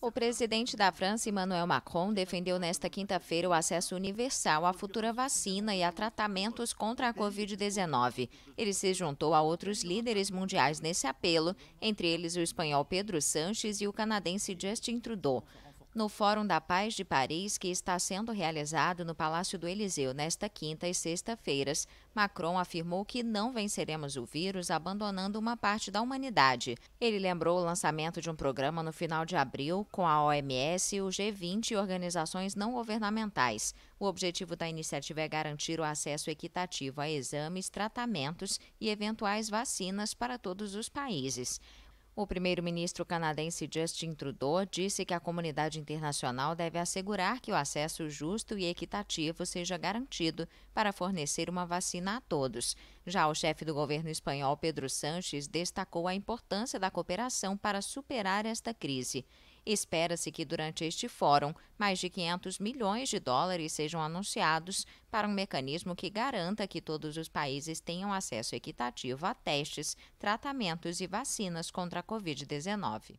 O presidente da França, Emmanuel Macron, defendeu nesta quinta-feira o acesso universal à futura vacina e a tratamentos contra a Covid-19. Ele se juntou a outros líderes mundiais nesse apelo, entre eles o espanhol Pedro Sanches e o canadense Justin Trudeau no Fórum da Paz de Paris, que está sendo realizado no Palácio do Eliseu nesta quinta e sexta-feiras, Macron afirmou que não venceremos o vírus abandonando uma parte da humanidade. Ele lembrou o lançamento de um programa no final de abril com a OMS, o G20 e organizações não governamentais. O objetivo da iniciativa é garantir o acesso equitativo a exames, tratamentos e eventuais vacinas para todos os países. O primeiro-ministro canadense Justin Trudeau disse que a comunidade internacional deve assegurar que o acesso justo e equitativo seja garantido para fornecer uma vacina a todos. Já o chefe do governo espanhol, Pedro Sanches, destacou a importância da cooperação para superar esta crise. Espera-se que durante este fórum, mais de 500 milhões de dólares sejam anunciados para um mecanismo que garanta que todos os países tenham acesso equitativo a testes, tratamentos e vacinas contra a Covid-19.